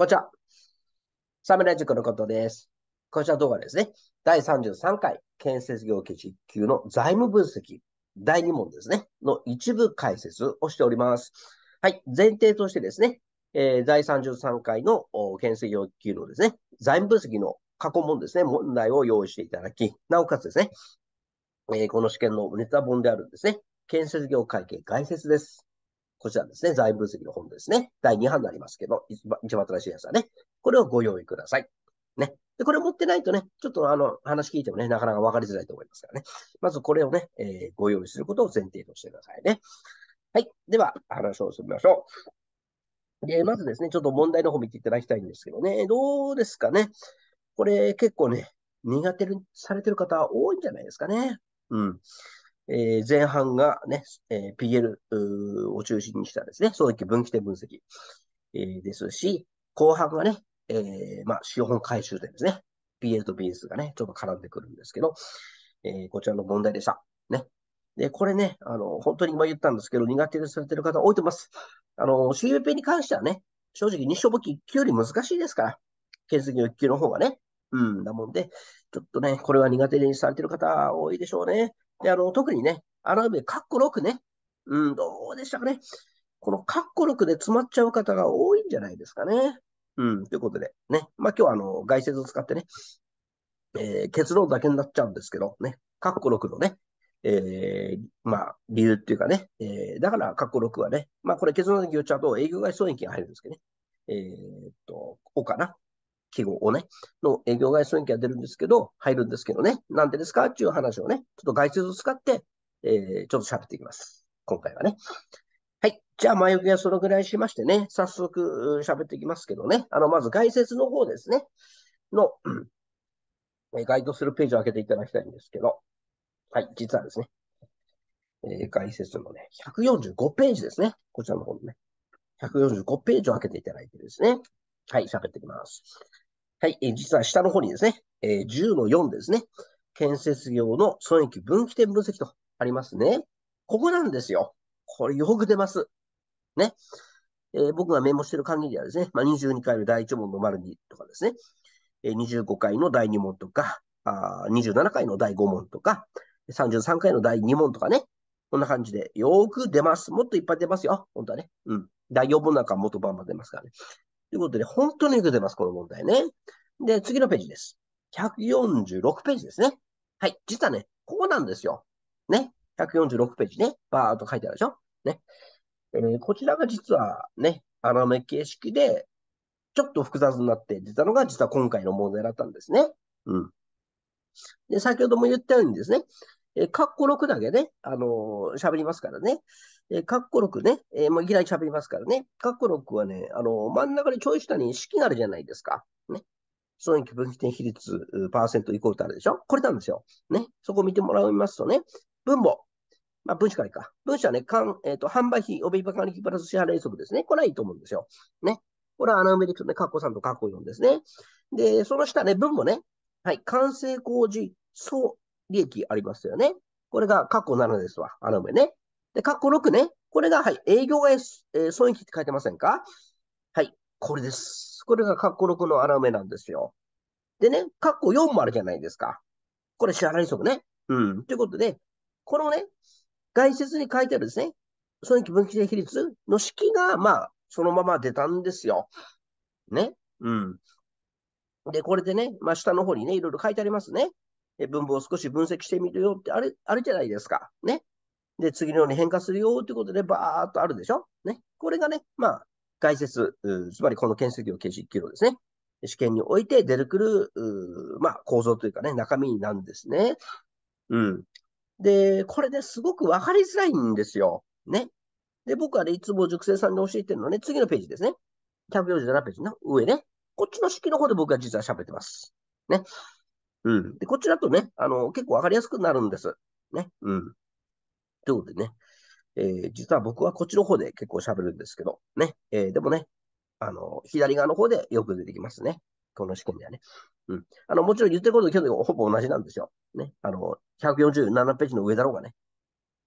こんにちは。サムライ塾のことです。こちら動画ですね。第33回建設業基地級の財務分析第2問ですね。の一部解説をしております。はい。前提としてですね、えー、第33回の建設業級のですね、財務分析の過去問ですね、問題を用意していただき、なおかつですね、えー、この試験のネタ本であるんですね、建設業会計概説です。こちらですね、財務分析の本ですね。第2版になりますけど、一番一番新しいやつはね、これをご用意ください。ね。で、これ持ってないとね、ちょっとあの、話聞いてもね、なかなか分かりづらいと思いますからね。まずこれをね、えー、ご用意することを前提としてくださいね。はい。では、話を進みましょう。で、まずですね、ちょっと問題の方見ていただきたいんですけどね、どうですかね。これ結構ね、苦手にされてる方多いんじゃないですかね。うん。えー、前半がね、えー、PL を中心にしたですね、の時分岐点分析、えー、ですし、後半がね、えー、まあ、資本回収点ですね。PL と BS がね、ちょっと絡んでくるんですけど、えー、こちらの問題でした。ね。で、これね、あの、本当に今言ったんですけど、苦手でされてる方多いと思います。あの、CVP に関してはね、正直日照簿記1級より難しいですから、検査の1級の方がね、うん、だもんで、ちょっとね、これは苦手にされてる方多いでしょうね。で、あの、特にね、あの夢、カッコ6ね。うん、どうでしたかね。このカッコ6で詰まっちゃう方が多いんじゃないですかね。うん、ということで、ね。まあ、今日はあの、外説を使ってね、えー、結論だけになっちゃうんですけど、ね。カッコ6のね、えー、まあ、理由っていうかね、えー、だから、カッコ6はね、まあ、これ結論的に言っちゃうと、営業外損益が入るんですけどね。えー、っと、おかな。記号をね、の営業外出演機が出るんですけど、入るんですけどね、なんでですかっていう話をね、ちょっと外出を使って、えー、ちょっと喋っていきます。今回はね。はい。じゃあ、前置きはそのぐらいしましてね、早速喋っていきますけどね。あの、まず外説の方ですね。の、え該当するページを開けていただきたいんですけど。はい。実はですね。えー、解説のね、145ページですね。こちらの方のね。145ページを開けていただいてですね。はい、喋ってきます。はい、えー、実は下の方にですね、えー、10の4ですね、建設業の損益分岐点分析とありますね。ここなんですよ。これよく出ます。ね。えー、僕がメモしてる限りはですね、まあ、22回の第1問の丸2とかですね、えー、25回の第2問とか、あ27回の第5問とか、33回の第2問とかね、こんな感じでよく出ます。もっといっぱい出ますよ。本当はね。うん。第4問なんかもっとバンバン出ますからね。ということで、本当によく出ます、この問題ね。で、次のページです。146ページですね。はい。実はね、ここなんですよ。ね。146ページね。バーっと書いてあるでしょ。ね。えー、こちらが実はね、穴目め形式で、ちょっと複雑になって出たのが、実は今回の問題だったんですね。うん。で、先ほども言ったようにですね、えー、ッコ6だけね、あのー、喋りますからね。えー、カッコ6ね、えー、もういきなり喋りますからね。カッコ6はね、あの、真ん中にちょい下に式があるじゃないですか。ね。損益分岐点比率、パーセントイコールってあるでしょこれなんですよ。ね。そこ見てもらいますとね、分母。まあ、分子からいいか。分子はね、かんえっ、ー、と、販売費、帯引管理費プラス支払利息ですね。これはいいと思うんですよ。ね。これは穴埋めでいくとね、カッコ3とカッコ4ですね。で、その下ね、分母ね。はい。完成工事総利益ありますよね。これがカッコ7ですわ。穴埋めね。で、ッコ6ね。これが、はい、営業が、えー、損益って書いてませんかはい、これです。これがッコ6の穴埋めなんですよ。でね、ッコ4もあるじゃないですか。これ支払い則ね。うん。ということで、このね、概説に書いてあるですね、損益分岐比率の式が、まあ、そのまま出たんですよ。ね。うん。で、これでね、まあ、下の方にね、いろいろ書いてありますね。文法を少し分析してみるよって、あれ、あれじゃないですか。ね。で、次のように変化するよということで、ばーっとあるでしょね。これがね、まあ、解説、つまりこの検出量形式記録ですね。試験において出てくる、まあ、構造というかね、中身なんですね。うん。で、これね、すごく分かりづらいんですよ。ね。で、僕はね、いつも塾生さんに教えてるのね、次のページですね。147ページの上ね。こっちの式の方で僕は実は喋ってます。ね。うん。で、こっちだとね、あの、結構分かりやすくなるんです。ね。うん。ということでね、えー、実は僕はこっちの方で結構喋るんですけど、ね、えー、でもね、あの、左側の方でよく出てきますね。この試験ではね。うん。あの、もちろん言ってること、今日ほぼ同じなんですよ。ね。あの、147ページの上だろうがね。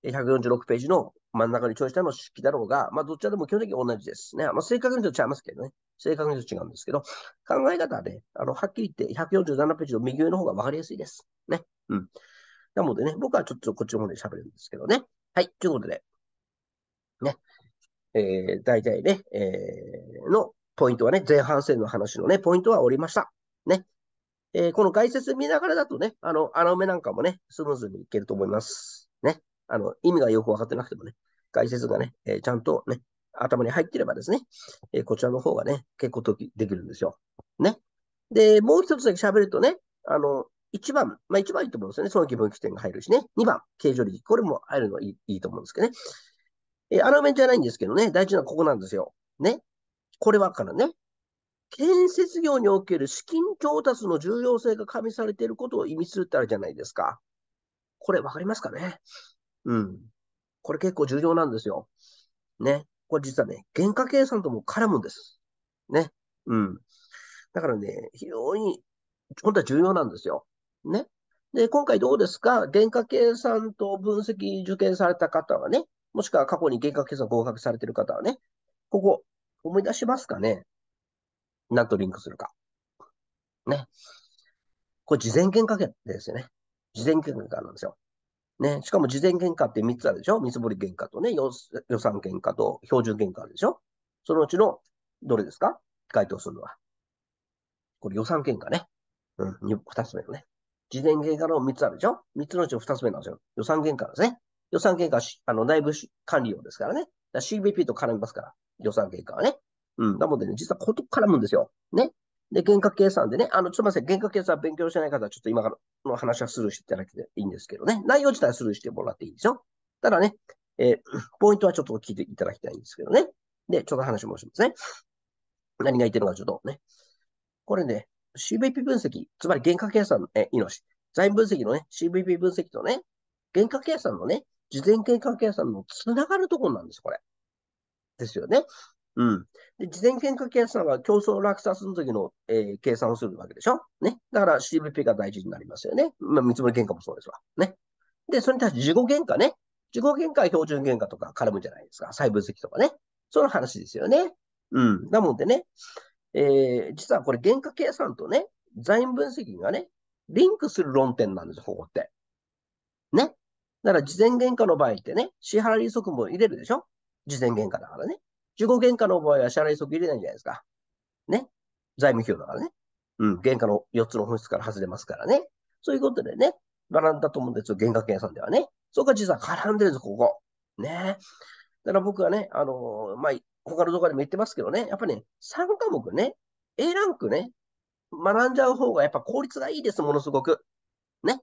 146ページの真ん中に調子たの式だろうが、まあ、どちらでも基本的に同じですね。まあ、正確に言と違いますけどね。正確に言と違うんですけど、考え方はね、あの、はっきり言って147ページの右上の方が分かりやすいです。ね。うん。なのでね、僕はちょっとこっちの方で喋るんですけどね。はい、ということで、ね、えー、大体ね、えー、のポイントはね、前半戦の話のね、ポイントはおりました。ね。えー、この概説見ながらだとね、あの、穴埋めなんかもね、スムーズにいけると思います。ね。あの、意味がよくわかってなくてもね、解説がね、えー、ちゃんとね、頭に入ってればですね、えー、こちらの方がね、結構時できるんですよ。ね。で、もう一つだけ喋るとね、あの、1番、まあ1番いいと思うんですよね。その気分起点が入るしね。2番、形状力。これも入るのいいいいと思うんですけどね。えー、アラメじゃないんですけどね、大事なのはここなんですよ。ね。これはからね。建設業における資金調達の重要性が加味されていることを意味するってあるじゃないですか。これ分かりますかねうん。これ結構重要なんですよ。ね。これ実はね、原価計算とも絡むんです。ね。うん。だからね、非常に、本当は重要なんですよ。ね。で、今回どうですか原価計算と分析受験された方はね、もしくは過去に原価計算合格されてる方はね、ここ、思い出しますかねなんとリンクするか。ね。これ、事前原価ですよね。事前原価なんですよ。ね。しかも事前原価って3つあるでしょ見積もり原価とね、予算原価と標準原価あるでしょそのうちの、どれですか該当するのは。これ予算原価ね。うん、2つ目のね。事前原価の3つあるでしょ ?3 つのうちの2つ目なんですよ。予算原価ですね。予算原価はあの内部管理用ですからね。ら CBP と絡みますから。予算原価はね。うん。なのでね、実はこと絡むんですよ。ね。で、原価計算でね、あの、すみません。原価計算勉強してない方はちょっと今からの話はスルーしていただけていいんですけどね。内容自体はスルーしてもらっていいですよ。ただね、えー、ポイントはちょっと聞いていただきたいんですけどね。で、ちょっと話申しますね。何が言ってるのかちょっとね。これね、CVP 分析、つまり原価計算の、え、命、財務分析のね、CVP 分析とね、原価計算のね、事前原価計算のつながるところなんです、これ。ですよね。うん。で、事前原価計算は競争落札の時の、えー、計算をするわけでしょね。だから CVP が大事になりますよね。まあ、見積もり原価もそうですわ。ね。で、それに対して自己原価ね。自己原価は標準原価とか絡むじゃないですか。再分析とかね。その話ですよね。うん。なもんでね。えー、実はこれ原価計算とね、財務分析がね、リンクする論点なんですよ、ここって。ね。だから、事前原価の場合ってね、支払い息も入れるでしょ事前原価だからね。自己原価の場合は支払い息入れないじゃないですか。ね。財務費用だからね。うん、原価の4つの本質から外れますからね。そういうことでね、学んだと思うんですよ、原価計算ではね。そこが実は絡んでるんです、ここ。ね。だから僕はね、あのー、まあ、他の動画でも言ってますけどね、やっぱね、3科目ね、A ランクね、学んじゃう方がやっぱ効率がいいです、ものすごく。ね。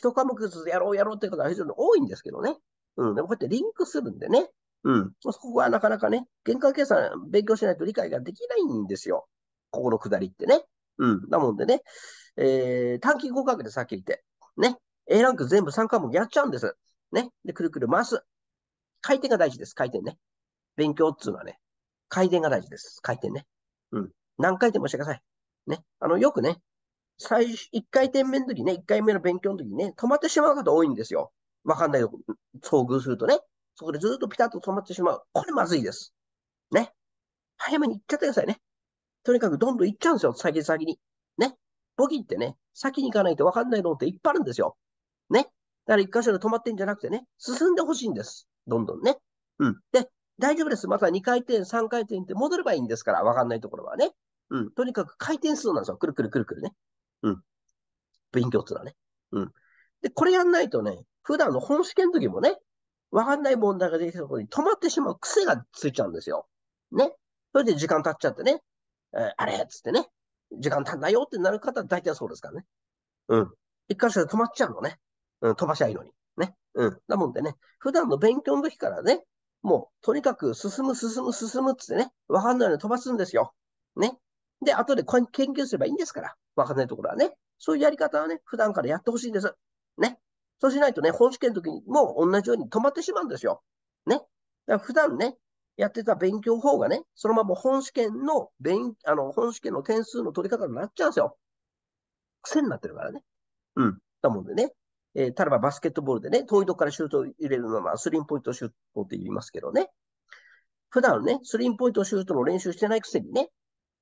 1科目ずつやろうやろうってことは非常に多いんですけどね。うん。でもこうやってリンクするんでね。うん。そこはなかなかね、限界計算勉強しないと理解ができないんですよ。ここの下りってね。うん。だもんでね、えー、短期合格でさっき言って、ね。A ランク全部3科目やっちゃうんです。ね。で、くるくる回す。回転が大事です。回転ね。勉強っていうのはね、回転が大事です。回転ね。うん。何回転もしてください。ね。あの、よくね、最初、一回転目の時ね、一回目の勉強の時にね、止まってしまう方多いんですよ。わかんないよ。遭遇するとね。そこでずっとピタッと止まってしまう。これまずいです。ね。早めに行っちゃってくださいね。とにかくどんどん行っちゃうんですよ。先に先に。ね。ボギーってね、先に行かないとわかんないのっていっぱいあるんですよ。ね。だから一箇所で止まってんじゃなくてね、進んでほしいんです。どんどんね。うん。で、大丈夫です。また2回転、3回転って戻ればいいんですから、わかんないところはね。うん。とにかく回転数なんですよ。くるくるくるくるね。うん。勉強っていうのはね。うん。で、これやんないとね、普段の本試験の時もね、わかんない問題ができたところに止まってしまう癖がついちゃうんですよ。ね。それで時間経っちゃってね、えー、あれっつってね、時間経んないよってなる方は大体そうですからね。うん。一箇所で止まっちゃうのね。うん、飛ばしゃいいのに。ね。うん。だもんでね、普段の勉強の時からね、もう、とにかく進む、進む、進むってね、わかんないの飛ばすんですよ。ね。で、後で研究すればいいんですから。わかんないところはね。そういうやり方はね、普段からやってほしいんです。ね。そうしないとね、本試験の時にもう同じように止まってしまうんですよ。ね。だから普段ね、やってた勉強法がね、そのまま本試験の勉、あの、本試験の点数の取り方になっちゃうんですよ。癖になってるからね。うん。だもんでね、えー、例えばバスケットボールでね、遠いとこからシュートを入れるのは、まスリーポイントシュートって言いますけどね。普段ね、スリーポイントシュートの練習してないくせにね、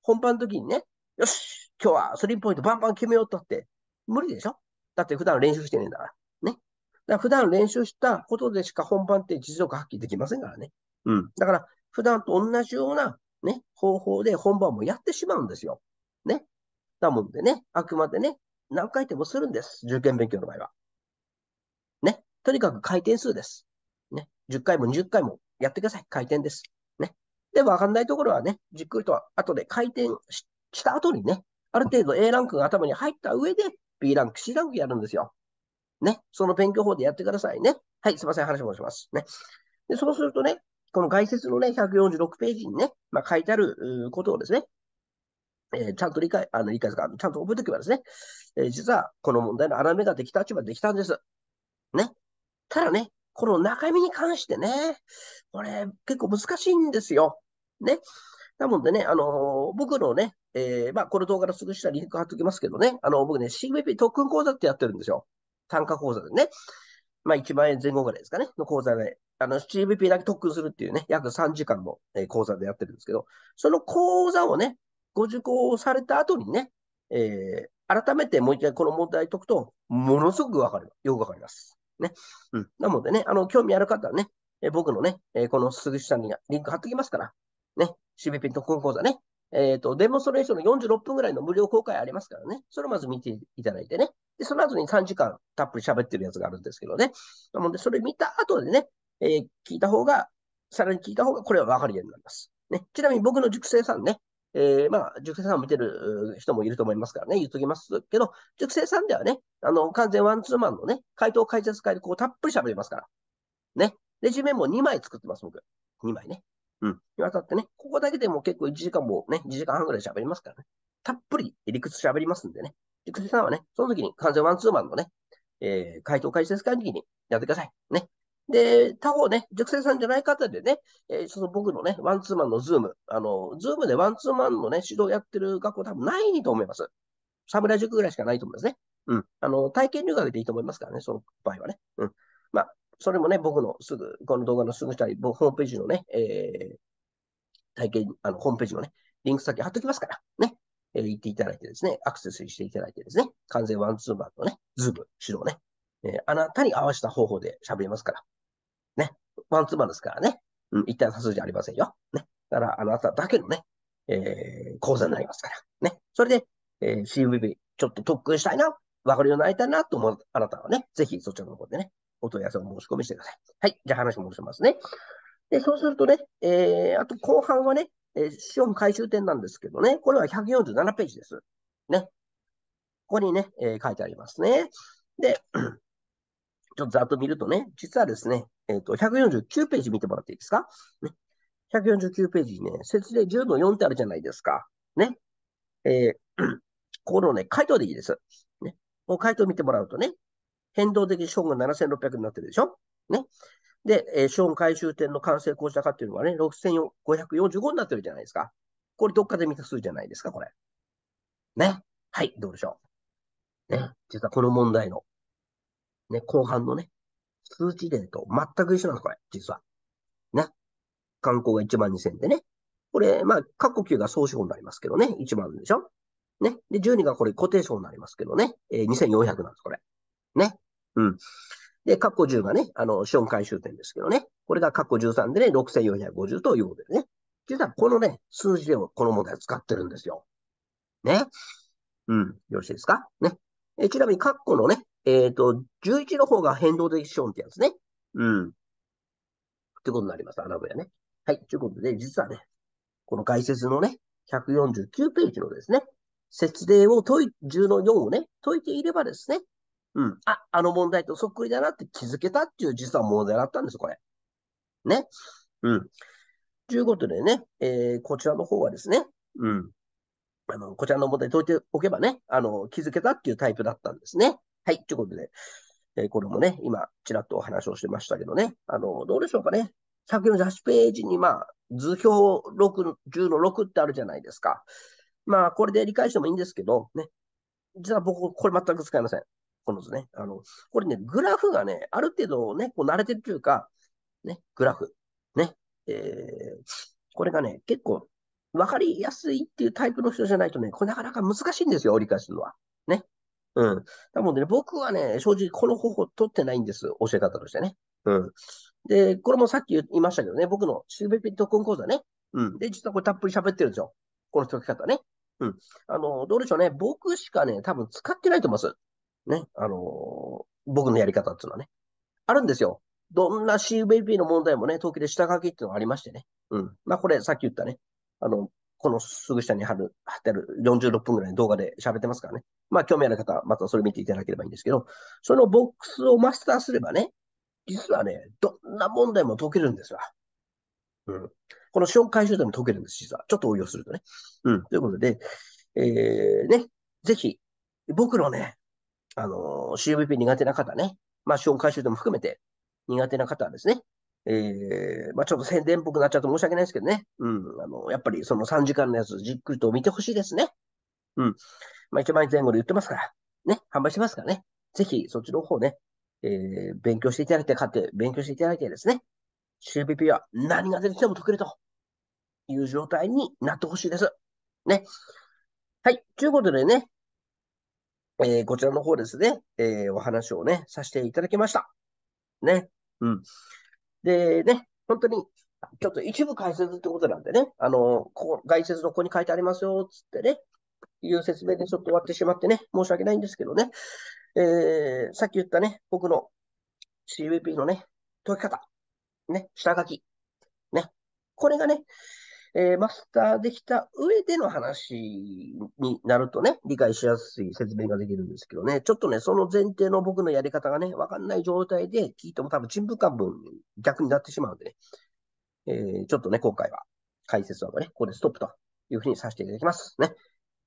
本番の時にね、よし、今日はスリーポイントバンバン決めようとって、無理でしょだって普段練習してねえんだから。ね。だから普段練習したことでしか本番って実力発揮できませんからね。うん。だから、普段と同じようなね、方法で本番もやってしまうんですよ。ね。だもんでね、あくまでね、何回でもするんです。受験勉強の場合は。とにかく回転数です。ね。10回も20回もやってください。回転です。ね。で、わかんないところはね、じっくりと後で回転した後にね、ある程度 A ランクが頭に入った上で B ランク、C ランクやるんですよ。ね。その勉強法でやってくださいね。はい、すいません。話戻します。ね。で、そうするとね、この概説のね、146ページにね、まあ、書いてあることをですね、えー、ちゃんと理解、あの、理解ですか、ちゃんと覚えておけばですね、えー、実はこの問題の穴目ができた立場できたんです。ね。ただね、この中身に関してね、これ結構難しいんですよ。ね。なのでね、あのー、僕のね、えー、まあ、この動画のすぐ下にリンク貼っておきますけどね、あの、僕ね、CVP 特訓講座ってやってるんですよ。単価講座でね。まあ、1万円前後ぐらいですかね、の講座で、あの、CVP だけ特訓するっていうね、約3時間の、え講座でやってるんですけど、その講座をね、ご受講された後にね、えー、改めてもう一回この問題解くと、ものすごくわかる。よくわかります。ね。うん。なのでね、あの、興味ある方はね、え僕のね、えこの鈴木さんにリンク貼ってきますから、ね、c b p 特訓講座ね、えっ、ー、と、デモンストレーションの46分ぐらいの無料公開ありますからね。それをまず見ていただいてね。で、その後に3時間たっぷり喋ってるやつがあるんですけどね。なので、それ見た後でね、えー、聞いた方が、さらに聞いた方がこれはわかるようになります。ね。ちなみに僕の熟成さんね、えー、まあ、塾生さんを見てる人もいると思いますからね、言っときますけど、塾生さんではね、あの、完全ワンツーマンのね、回答解説会でこうたっぷり喋りますから。ね。レジュメも2枚作ってます、僕。2枚ね。うん。にわたってね、ここだけでも結構1時間もね、1時間半ぐらい喋りますからね。たっぷり理屈喋りますんでね。塾生さんはね、その時に完全ワンツーマンのね、えー、回答解説会の時にやってください。ね。で、他方ね、熟成さんじゃない方でね、えー、その僕のね、ワンツーマンのズーム、あの、ズームでワンツーマンのね、指導やってる学校多分ないと思います。侍塾ぐらいしかないと思いますね。うん。あの、体験留学でいいと思いますからね、その場合はね。うん。まあ、それもね、僕のすぐ、この動画のすぐ下に、ホームページのね、えー、体験、あの、ホームページのね、リンク先貼っときますから、ね。えー、行っていただいてですね、アクセスしていただいてですね、完全ワンツーマンのね、ズーム指導ね、えー、あなたに合わせた方法で喋りますから、ね。ワンツーマンですからね。うん、一旦差数じゃありませんよ。ね。だから、あなただけのね、えー、講座になりますから。ね。それで、えー、CVB、ちょっと特訓したいな、わかるようになりたいなと思うあなたはね、ぜひそちらの方でね、お問い合わせを申し込みしてください。はい。じゃあ話戻しますね。で、そうするとね、えー、あと後半はね、えー、資本回収点なんですけどね、これは147ページです。ね。ここにね、えー、書いてありますね。で、ちょっとざっと見るとね、実はですね、えっ、ー、と、149ページ見てもらっていいですか。149ページね、説税10の4ってあるじゃないですか。ね。えー、このね、回答でいいです。ね。もう回答見てもらうとね、変動的資本が7600になってるでしょ。ね。で、えー、資本回収点の完成こうしたかっていうのはね、6545になってるじゃないですか。これどっかで見た数じゃないですか、これ。ね。はい、どうでしょう。ね。実はこの問題の、ね、後半のね、数字例と全く一緒なんです、これ、実は。ね。観光が1万2000でね。これ、まあ、過去9が総資本になりますけどね。1万でしょね。で、12がこれ固定資本になりますけどね。えー、2400なんです、これ。ね。うん。で、ッコ10がね、あの、資本回収点ですけどね。これがッコ13でね、6450ということでね。実はこのね、数字でもこの問題を使ってるんですよ。ね。うん。よろしいですかね。えちなみに、括弧のね、えっ、ー、と、11の方が変動的資本ってやつね。うん。ってことになります。アナブやね。はい。ということで、実はね、この解説のね、149ページのですね、節明を解い、10の4をね、解いていればですね、うん。あ、あの問題とそっくりだなって気づけたっていう実は問題だったんです、これ。ね。うん。ということでね、えー、こちらの方はですね、うん。あの、こちらの問題解いておけばね、あの、気づけたっていうタイプだったんですね。はい、ということで、えー、これもね、今、ちらっとお話をしてましたけどね、あの、どうでしょうかね。148ページに、まあ、図表6、10の6ってあるじゃないですか。まあ、これで理解してもいいんですけど、ね。実は僕、これ全く使いません。この図ね。あの、これね、グラフがね、ある程度ね、こう慣れてるというか、ね、グラフ。ね。えー、これがね、結構、わかりやすいっていうタイプの人じゃないとね、これなかなか難しいんですよ、理解するのは。ね。うん。なのでね、僕はね、正直この方法取ってないんです。教え方としてね。うん。で、これもさっき言いましたけどね、僕のシルベピット講座ね。うん。で、実はこれたっぷり喋ってるんですよ。この解き方ね。うん。あの、どうでしょうね。僕しかね、多分使ってないと思います。ね。あのー、僕のやり方っていうのはね。あるんですよ。どんな CVP の問題もね、統計で下書きっていうのがありましてね。うん。まあ、これ、さっき言ったね。あの、このすぐ下に貼る、貼ってある46分ぐらいの動画で喋ってますからね。まあ、興味ある方はまたそれ見ていただければいいんですけど、そのボックスをマスターすればね、実はね、どんな問題も解けるんですわ。うん。この資本回収でも解けるんです、実は。ちょっと応用するとね。うん。ということで、えー、ね、ぜひ、僕のね、あのー、CVP 苦手な方ね、まあ、資本回収でも含めて苦手な方はですね、えー、まあちょっと宣伝っぽくなっちゃうと申し訳ないですけどね。うん。あの、やっぱりその3時間のやつじっくりと見てほしいですね。うん。まあ1万円前後で言ってますから、ね、販売してますからね。ぜひそっちの方ね、えー、勉強していただいて、買って勉強していただいてですね。CPP は何が出てきても解けるという状態になってほしいです。ね。はい。ということでね、えー、こちらの方ですね、えー、お話をね、させていただきました。ね。うん。でね、本当に、ちょっと一部解説ってことなんでね、あの、ここ、概説のここに書いてありますよ、つってね、いう説明でちょっと終わってしまってね、申し訳ないんですけどね、えー、さっき言ったね、僕の CVP のね、解き方、ね、下書き、ね、これがね、えー、マスターできた上での話になるとね、理解しやすい説明ができるんですけどね、ちょっとね、その前提の僕のやり方がね、わかんない状態で聞いても多分、人文ぷか逆になってしまうんでね、えー、ちょっとね、今回は解説はね、ここでストップというふうにさせていただきますね。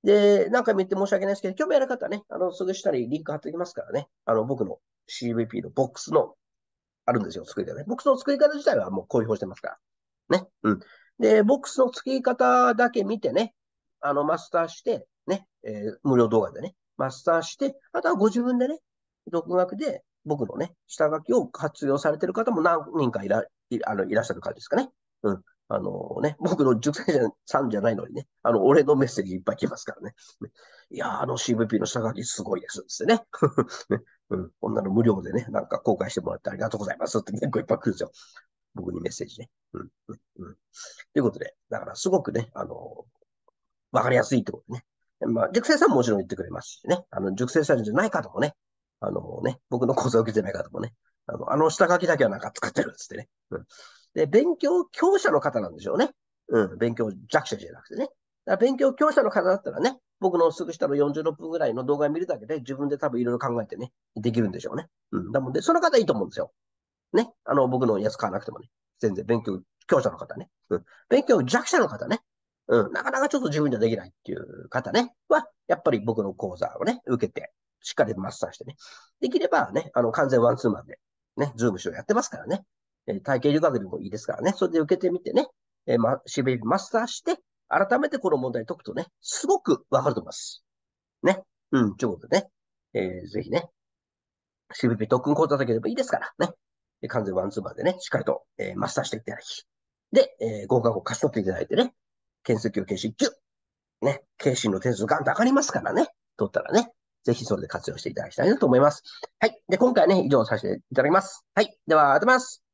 で、何回も言って申し訳ないですけど、興味ある方はね、あの、すぐ下にリンク貼っておきますからね、あの、僕の CVP のボックスのあるんですよ、作り方ね。僕の作り方自体はもう公表してますから。ね。うん。で、ボックスの付き方だけ見てね、あの、マスターしてね、えー、無料動画でね、マスターして、あとはご自分でね、独学で僕のね、下書きを活用されてる方も何人かいら、いあのいらっしゃる感じですかね。うん。あのね、僕の熟成者さんじゃないのにね、あの、俺のメッセージいっぱい来ますからね。いやー、あの CVP の下書きすごいです。ってね ね。うん。こんなの無料でね、なんか公開してもらってありがとうございますって結構いっぱい来るんですよ。僕にメッセージね。うん、うん、うん。ということで、だからすごくね、あの、わかりやすいってことね。まあ、熟成さんももちろん言ってくれますしね。あの、熟成さんじゃない方もね、あのね、僕の講座を受けてない方もね、あの、あの下書きだけはなんか使ってるんですってね。うん。で、勉強強者の方なんでしょうね。うん、勉強弱者じゃなくてね。だから勉強強者の方だったらね、僕のすぐ下の46分ぐらいの動画を見るだけで自分で多分いろいろ考えてね、できるんでしょうね。うん。だもんで、その方いいと思うんですよ。あの、僕のやつ買わなくてもね。全然、勉強強者の方ね。うん。勉強弱者の方ね。うん。なかなかちょっと自分じゃできないっていう方ね。は、やっぱり僕の講座をね、受けて、しっかりマスターしてね。できればね、あの、完全ワンツーマンで、ね、ズームしようやってますからね。えー、体系留学でもいいですからね。それで受けてみてね。えー、ま、しびマスターして、改めてこの問題解くとね、すごくわかると思います。ね。うん、ということでね。えー、ぜひね、CVP 特訓講座だけでもいいですからね。完全ワンツーバーでね、しっかりと、えー、マスターしていただき、で、えー、合格を勝ち取っていただいてね、検査級、検診9、ね、検診の点数がンと上がりますからね、取ったらね、ぜひそれで活用していただきたいなと思います。はい。で、今回ね、以上させていただきます。はい。では、ありがとうございます。